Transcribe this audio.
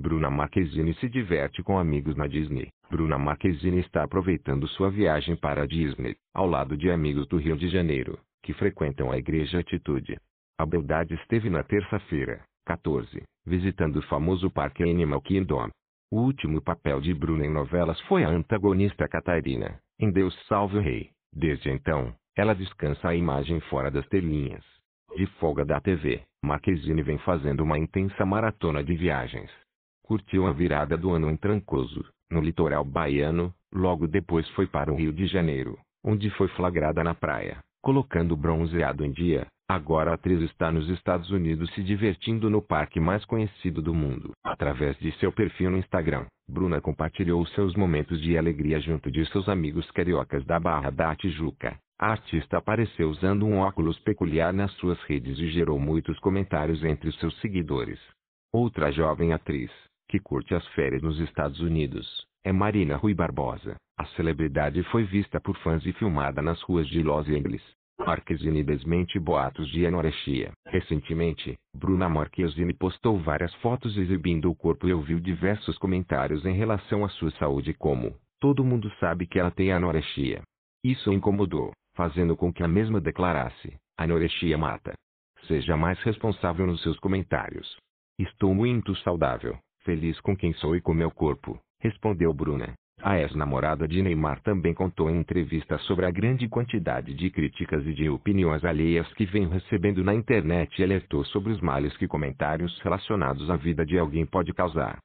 Bruna Marquezine se diverte com amigos na Disney. Bruna Marquezine está aproveitando sua viagem para a Disney, ao lado de amigos do Rio de Janeiro, que frequentam a Igreja Atitude. A beldade esteve na terça-feira, 14, visitando o famoso parque Animal Kingdom. O último papel de Bruna em novelas foi a antagonista Catarina, em Deus Salve o Rei. Desde então, ela descansa a imagem fora das telinhas. De folga da TV, Marquezine vem fazendo uma intensa maratona de viagens curtiu a virada do ano em Trancoso, no litoral baiano, logo depois foi para o Rio de Janeiro, onde foi flagrada na praia, colocando bronzeado em dia. Agora a atriz está nos Estados Unidos se divertindo no parque mais conhecido do mundo. Através de seu perfil no Instagram, Bruna compartilhou seus momentos de alegria junto de seus amigos cariocas da Barra da Tijuca. A artista apareceu usando um óculos peculiar nas suas redes e gerou muitos comentários entre seus seguidores. Outra jovem atriz, que curte as férias nos Estados Unidos, é Marina Rui Barbosa. A celebridade foi vista por fãs e filmada nas ruas de Los Angeles. Marquezine desmente boatos de anorexia. Recentemente, Bruna Marquezine postou várias fotos exibindo o corpo e ouviu diversos comentários em relação à sua saúde como Todo mundo sabe que ela tem anorexia. Isso incomodou, fazendo com que a mesma declarasse Anorexia mata. Seja mais responsável nos seus comentários. Estou muito saudável. Feliz com quem sou e com meu corpo, respondeu Bruna. A ex-namorada de Neymar também contou em entrevista sobre a grande quantidade de críticas e de opiniões alheias que vem recebendo na internet e alertou sobre os males que comentários relacionados à vida de alguém pode causar.